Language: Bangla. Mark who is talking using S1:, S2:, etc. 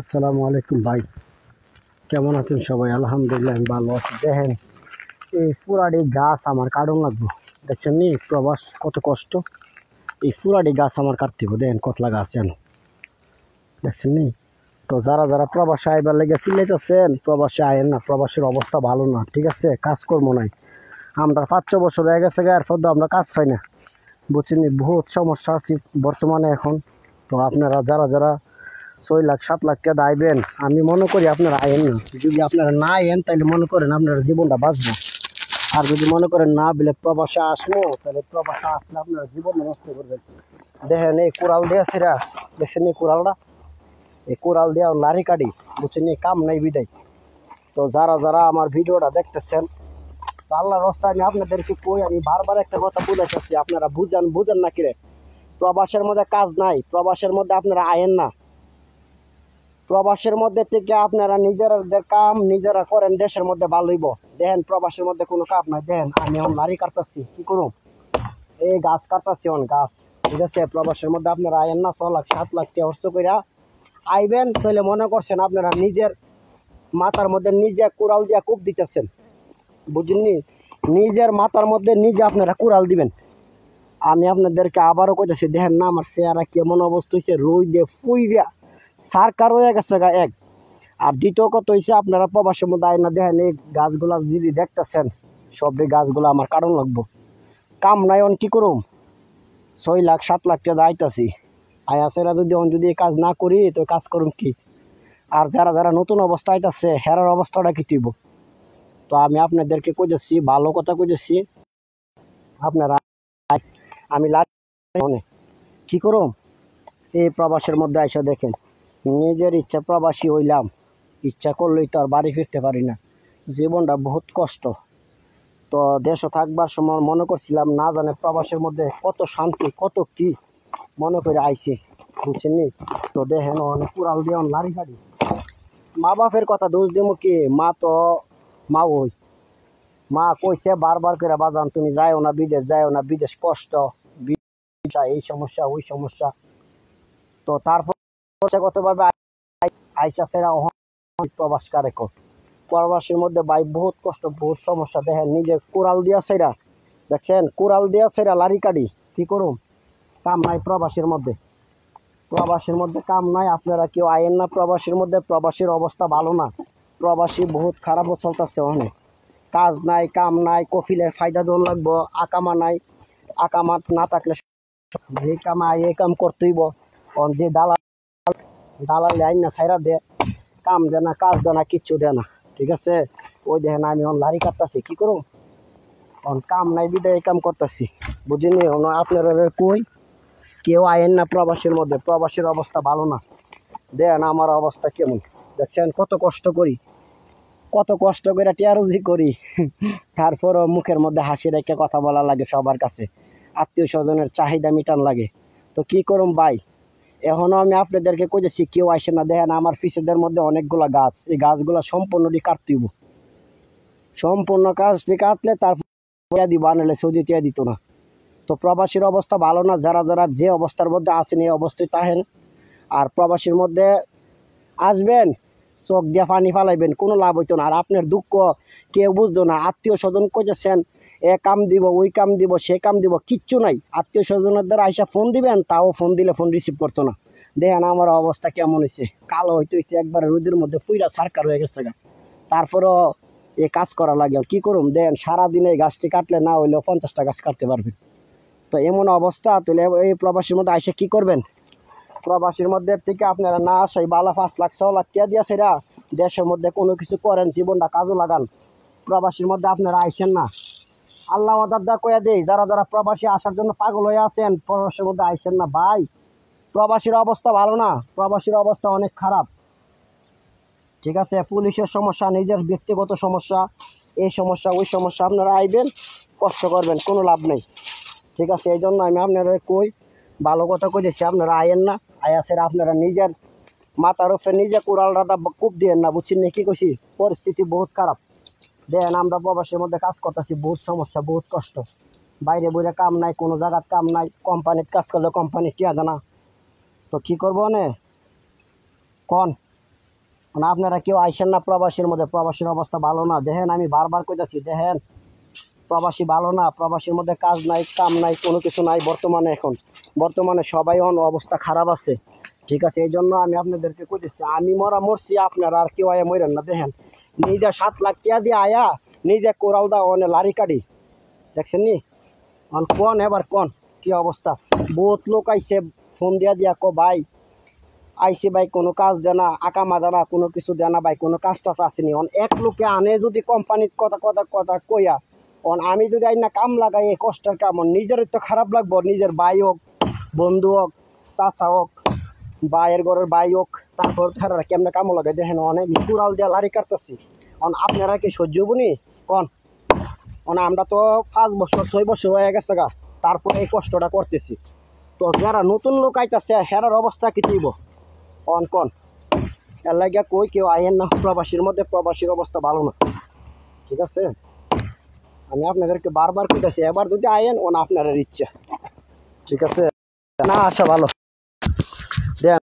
S1: আসসালামু আলাইকুম ভাই কেমন আছেন সবাই আলহামদুলিল্লাহ আমি ভালো আছি দেখেন এই পুরাড়ি গাছ আমার কাটুন লাগবো দেখছেন নি প্রবাস কত কষ্ট এই পুরাড়ি গাছ আমার কাটতে হবে দেখেন কতলা গাছ যেন দেখছেন নি তো যারা যারা প্রবাসে আইবার লেগে চিল্লাইতেছেন প্রবাসে আয়েন না প্রবাসের অবস্থা ভালো না ঠিক আছে কাজ করবো নাই আমরা পাঁচ ছ বছর হয়ে গেছে গা এরপর আমরা কাজ পাই না বুঝছেন বহুত সমস্যা আছি বর্তমানে এখন তো আপনারা যারা যারা ছয় লাখ সাত লাখ টাকা আইবেন আমি মনে করি আপনারা আইন না যদি আপনারা না আয়েন তাহলে মনে করেন আপনারা জীবনটা বাঁচবো আর যদি মনে করেন না বলে প্রবাসে আসবো তাহলে প্রবাসে আসলে আপনারা জীবনটা নষ্ট করবেন দেখেন এই কোরাল দিয়ে সেরা দেখছেন এই কোরালটা এই কোরাল দিয়ে লারি কাটি বুঝছেন এই কাম নাই বিদায় তো যারা যারা আমার ভিডিওটা দেখতেছেন আল্লাহ আল্লাহর রাস্তায় আমি আপনাদেরকে কই আমি বারবার একটা কথা বলে চাচ্ছি আপনারা বুঝান বুঝেন না কিরে প্রবাসের মধ্যে কাজ নাই প্রবাসের মধ্যে আপনারা আয়েন না প্রবাসের মধ্যে থেকে আপনারা নিজেরাদের কাম নিজেরা করেন দেশের মধ্যে ভালোইব দেখেন প্রবাসের মধ্যে কোনো কাপ নাই দেখেন আমি এখন নারী কাটতেছি কি করুন এই গাছ কাটতেছি এখন গাছ ঠিক আছে প্রবাসের মধ্যে আপনারা আয়েন না ছ লাখ সাত লাখ কে অর্থ কইরা আইবেন তাহলে মনে করছেন আপনারা নিজের মাথার মধ্যে নিজে কুড়াল দিয়া কূপ দিতেছেন বুঝলেননি নিজের মাথার মধ্যে নিজে আপনারা কুড়াল দিবেন আমি আপনাদেরকে আবারও কইতেছি দেখেন না আমার চেহারা কেমন অবস্থা হয়েছে রই দিয়ে ফুইরা সার্কার হয়ে গেছে গা এক আর দ্বিতীয় কথা হয়েছে আপনারা প্রবাসের মধ্যে আয়না দেখেন এই গাছগুলো যদি দেখতেছেন সব এই গাছগুলো আমার কারণ লাগবো কাম নাই অন কী করুম ছয় লাখ সাত লাখ টাকা আইতাছি আয় আসেরা যদি অন যদি কাজ না করি তো কাজ করুম কি আর যারা যারা নতুন অবস্থা আইতাছে হেরার অবস্থাটা কি তুইব তো আমি আপনাদেরকে কইতেছি ভালো কথা কইতেছি আপনারা আমি লাগে কী করুম এই প্রবাসের মধ্যে আইসা দেখেন নিজের ইচ্ছা প্রবাসী হইলাম ইচ্ছা করলেই তো আর বাড়ি ফিরতে পারি না জীবনটা বহুত কষ্ট তো দেশে থাকবার সময় মনে করছিলাম না জানে প্রবাসের মধ্যে কত শান্তি কত কি মনে করে আইসি বুঝছেন নি তো দেখেন অনেক পুরাল দিয়ে লাড়ি গাড়ি মা বাপের কথা দোষ দিব কি মা তো মা ওই মা কইছে বারবার করে বাজান তুমি যাইও না বিদেশ যাইও না বিদেশ কষ্ট এই সমস্যা ওই সমস্যা তো তারপর সেরা প্রবাস প্রবাসের মধ্যে ভাই বহুত কষ্ট বহুত সমস্যা দেখেন দিয়া সেরা দেখছেন দিয়া সেরা লারি কাম নাই প্রবাসের মধ্যে প্রবাসের মধ্যে কাম নাই আপনারা কেউ না প্রবাসীর মধ্যে প্রবাসীর অবস্থা ভালো না প্রবাসী বহুত খারাপও চলতেছে অনেক কাজ নাই কাম নাই কফিলের ফায়দা দোন লাগবো আকামা নাই আকামাত না থাকলে যে কামা কাম করতেইব যে দালাল দালাল আইন না ছাইরা দে কাম দে না কাজ দে না কিচ্ছু দে না ঠিক আছে ওই দেখেন আমি অন লারি কাটতেছি কী করো অন কাম নাই বিদায় কাম করতেছি বুঝিনি অন আপনারা কই কেউ আইন না প্রবাসীর মধ্যে প্রবাসীর অবস্থা ভালো না দেন আমার অবস্থা কেমন দেখছেন কত কষ্ট করি কত কষ্ট করে টিয়ারুজি করি তারপর মুখের মধ্যে হাসি রেখে কথা বলা লাগে সবার কাছে আত্মীয় স্বজনের চাহিদা মিটান লাগে তো কি করুম ভাই এখনো আমি আপনাদেরকে কইতেছি কেউ আসে না দেখেন আমার ফিসেদের মধ্যে অনেকগুলো গাছ এই গাছগুলো সম্পূর্ণটি কাটতেইব সম্পূর্ণ গাছটি কাটলে তারপর বানালে সৌদি টিয়া দিত না তো প্রবাসীর অবস্থা ভালো না যারা যারা যে অবস্থার মধ্যে আছেন এই অবস্থায় তাহেন আর প্রবাসীর মধ্যে আসবেন চোখ দিয়ে পানি ফালাইবেন কোনো লাভ হইতো না আর আপনার দুঃখ কেউ বুঝতো না আত্মীয় স্বজন কইতেছেন এ কাম দিব ওই কাম দিব সে কাম দিব কিচ্ছু নাই আত্মীয় স্বজনের দ্বারা আইসা ফোন দিবেন তাও ফোন দিলে ফোন রিসিভ করতো না দেখেন আমার অবস্থা কেমন হয়েছে কালো হয়তো হয়েছে একবার রোদের মধ্যে পুইরা সারকার হয়ে গেছে গা তারপরও এ কাজ করা লাগে কি করুম দেন সারাদিন এই গাছটি কাটলে না হইলেও পঞ্চাশটা গাছ কাটতে পারবেন তো এমন অবস্থা তাহলে এই প্রবাসীর মধ্যে আইসা কি করবেন প্রবাসীর মধ্যে থেকে আপনারা না আসে বালা পাঁচ লাখ ছ লাখ কে দিয়ে সেরা দেশের মধ্যে কোনো কিছু করেন জীবনটা কাজে লাগান প্রবাসীর মধ্যে আপনারা আইসেন না আল্লাহ দাদা কয়া দেয় যারা যারা প্রবাসী আসার জন্য পাগল হয়ে আছেন প্রবাসের মধ্যে আইসেন না ভাই প্রবাসীর অবস্থা ভালো না প্রবাসীর অবস্থা অনেক খারাপ ঠিক আছে পুলিশের সমস্যা নিজের ব্যক্তিগত সমস্যা এই সমস্যা ওই সমস্যা আপনারা আইবেন কষ্ট করবেন কোনো লাভ নেই ঠিক আছে এই জন্য আমি আপনারা কই ভালো কথা কইছি আপনারা আয়েন না আয়াসের আপনারা নিজের মাথার উপরে নিজে কুড়াল রাধা কূপ দিয়েন না বুঝছেন না কী কইছি পরিস্থিতি বহুত খারাপ দেন আমরা প্রবাসের মধ্যে কাজ করতেছি বহুত সমস্যা বহুত কষ্ট বাইরে বইরে কাম নাই কোনো জায়গার কাম নাই কোম্পানির কাজ করলে কোম্পানি আছে না তো কী করবো নে কন মানে আপনারা কেউ আইসেন না প্রবাসীর মধ্যে প্রবাসীর অবস্থা ভালো না দেখেন আমি বারবার কইতাছি দেখেন প্রবাসী ভালো না প্রবাসীর মধ্যে কাজ নাই কাম নাই কোনো কিছু নাই বর্তমানে এখন বর্তমানে সবাই অন অবস্থা খারাপ আছে ঠিক আছে এই জন্য আমি আপনাদেরকে কইতেছি আমি মরা মরছি আপনারা আর কেউ আয় মরেন না দেখেন নিজে সাত লাখ টিয়া দিয়ে আয়া নিজে কোরাল দা অনে লারি কাটি দেখছেন নি অন কোন এবার কোন কি অবস্থা বহুত লোক আইছে ফোন দিয়া দিয়া ক ভাই আইছে ভাই কোনো কাজ দেনা আকামা জানা কোনো কিছু দেনা ভাই কোনো কাজ টাজ নি অন এক লোকে আনে যদি কোম্পানির কথা কথা কথা কইয়া অন আমি যদি আইনা কাম লাগাই এই কষ্টের কাম অন নিজের তো খারাপ লাগবো নিজের ভাই হোক বন্ধু হোক চাচা হোক ভাইয়ের ঘরের ভাই হোক তারপর ফেরার কেমনে কামো লাগে দেখেন অনেক কুড়াল দিয়ে লারি কাটতেছি অন আপনারা কি সহ্য বুনি কন অন আমরা তো পাঁচ বছর ছয় বছর হয়ে গেছে গা তারপর এই কষ্টটা করতেছি তো যারা নতুন লোক আইতাছে হেরার অবস্থা কি দিব অন কন এর লাগিয়া কই কেউ আইয়েন না প্রবাসীর মধ্যে প্রবাসীর অবস্থা ভালো না ঠিক আছে আমি আপনাদেরকে বারবার কেটেছি এবার যদি আইয়েন না আপনাদের ইচ্ছা ঠিক আছে না আচ্ছা ভালো দেন